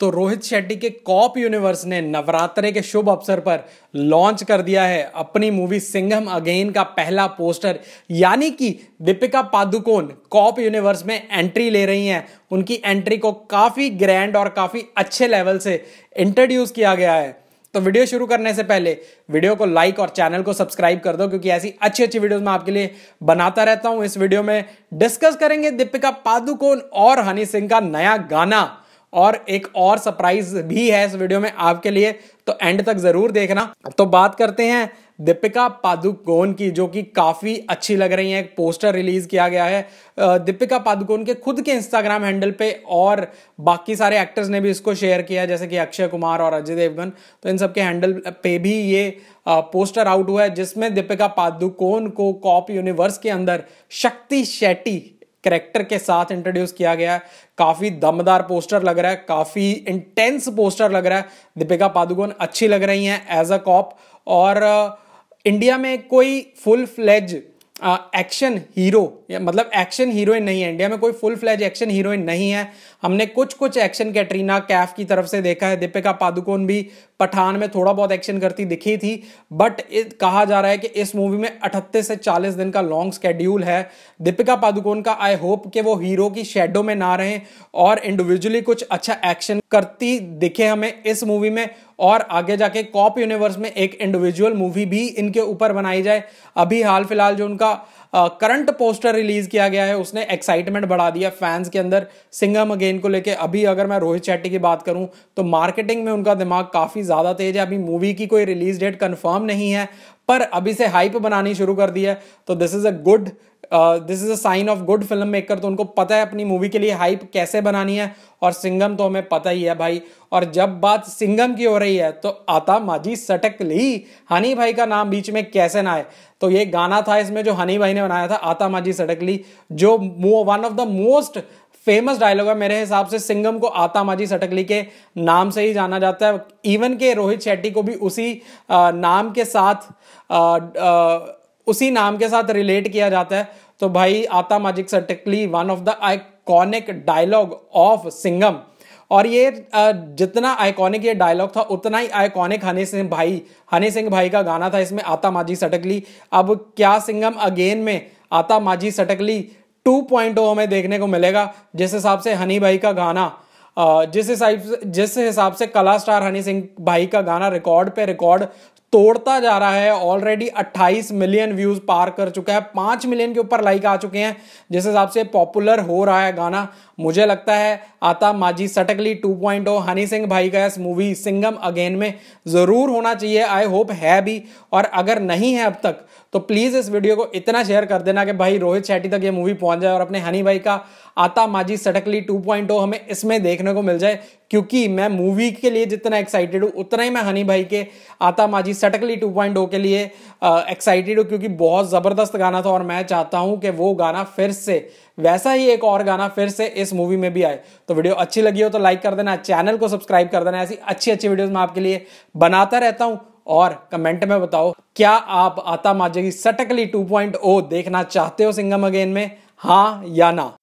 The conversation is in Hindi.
तो रोहित शेट्टी के कॉप यूनिवर्स ने नवरात्रे के शुभ अवसर पर लॉन्च कर दिया है अपनी मूवी सिंघम अगेन का पहला पोस्टर यानी कि दीपिका पादुकोण कॉप यूनिवर्स में एंट्री ले रही हैं उनकी एंट्री को काफ़ी ग्रैंड और काफ़ी अच्छे लेवल से इंट्रोड्यूस किया गया है तो वीडियो शुरू करने से पहले वीडियो को लाइक और चैनल को सब्सक्राइब कर दो क्योंकि ऐसी अच्छी अच्छी वीडियोस मैं आपके लिए बनाता रहता हूं इस वीडियो में डिस्कस करेंगे दीपिका पादुकोण और हनी सिंह का नया गाना और एक और सरप्राइज भी है इस वीडियो में आपके लिए तो एंड तक जरूर देखना तो बात करते हैं दीपिका पादुकोण की जो कि काफ़ी अच्छी लग रही हैं एक पोस्टर रिलीज़ किया गया है दीपिका पादुकोण के खुद के इंस्टाग्राम हैंडल पे और बाकी सारे एक्टर्स ने भी इसको शेयर किया जैसे कि अक्षय कुमार और अजय देवगन तो इन सबके हैंडल पे भी ये पोस्टर आउट हुआ है जिसमें दीपिका पादुकोण को कॉप यूनिवर्स के अंदर शक्ति शेट्टी करेक्टर के साथ इंट्रोड्यूस किया गया है काफी दमदार पोस्टर लग रहा है काफी इंटेंस पोस्टर लग रहा है दीपिका पादुकोण अच्छी लग रही हैं एज अ कॉप और इंडिया में कोई फुल फ्लेज एक्शन हीरो मतलब एक्शन हीरोइन नहीं है इंडिया में कोई फुल फ्लेज एक्शन हीरोइन नहीं है हमने कुछ कुछ एक्शन कैटरीना कैफ की तरफ से देखा है दीपिका पादुकोण भी पठान में थोड़ा बहुत एक्शन करती दिखी थी बट कहा जा रहा है कि इस मूवी में अठत्तीस से चालीस दिन का लॉन्ग स्केड्यूल है दीपिका पादुकोण का आई होप कि वो हीरो की शेडो में ना रहें और इंडिविजुअली कुछ अच्छा एक्शन करती दिखे हमें इस मूवी में और आगे जाके कॉप यूनिवर्स में एक इंडिविजुअल मूवी भी इनके ऊपर बनाई जाए अभी हाल फिलहाल जो उनका करंट पोस्टर रिलीज किया गया है उसने एक्साइटमेंट बढ़ा दिया फैंस के अंदर सिंगम अगेन को लेके अभी अगर मैं रोहित शेट्टी की बात करूं तो मार्केटिंग में उनका दिमाग काफी ज़्यादा तेज है अभी मूवी की कोई रिलीज डेट कन्फर्म नहीं है पर अभी से हाइप बनानी शुरू कर दी है तो this is a good this is a sign of good film maker तो उनको पता है अपनी मूवी के लिए हाइप कैसे बनानी है और सिंगम तो हमें पता ही है भाई और जब बात सिंगम की हो रही है तो आता माजी सटक ली हनी भाई का नाम बीच में कैसे ना आए तो ये गाना था इसमें जो हनी भाई ने बनाया था आता माजी सटक ली जो one of the most famous dialogue है मेरे हिसाब से सिंगम को आता माजी सटकली के नाम से ही जाना जाता है इवन के रोहित शेट्टी को भी उसी नाम के साथ उसी नाम के साथ रिलेट किया जाता है तो भाई आता माजिक सटकली one of the iconic dialogue of Singham और ये जितना आइकॉनिक ये डायलॉग था उतना ही आइकॉनिक हनी सिंह भाई हनी सिंह भाई का गाना था इसमें आता माजी सटकली अब क्या सिंगम अगेन में आता माजी सटकली टू पॉइंट हमें देखने को मिलेगा जिस हिसाब से हनी भाई का गाना जिस हिसाब से जिस हिसाब से कला स्टार हनी सिंह भाई का गाना रिकॉर्ड पे रिकॉर्ड तोड़ता जा रहा है ऑलरेडी 28 मिलियन व्यूज पार कर चुका है पांच मिलियन के ऊपर लाइक आ चुके हैं जिस हिसाब से पॉपुलर हो रहा है गाना मुझे लगता है आता माजी सटकली 2.0 हनी सिंह भाई का इस मूवी सिंगम अगेन में ज़रूर होना चाहिए आई होप है भी और अगर नहीं है अब तक तो प्लीज़ इस वीडियो को इतना शेयर कर देना कि भाई रोहित शेट्टी तक ये मूवी पहुंच जाए और अपने हनी भाई का आता माजी सटकली 2.0 हमें इसमें देखने को मिल जाए क्योंकि मैं मूवी के लिए जितना एक्साइटेड हूँ उतना ही मैं हनी भाई के आता माजी सटकली टू पॉइंट के लिए एक्साइटेड हूँ क्योंकि बहुत ज़बरदस्त गाना था और मैं चाहता हूँ कि वो गाना फिर से वैसा ही एक और गाना फिर से इस मूवी में भी आए तो वीडियो अच्छी लगी हो तो लाइक कर देना चैनल को सब्सक्राइब कर देना ऐसी अच्छी अच्छी वीडियोज मैं आपके लिए बनाता रहता हूँ और कमेंट में बताओ क्या आप आता माजे सटकली टू देखना चाहते हो सिंगम अगेन में हाँ या ना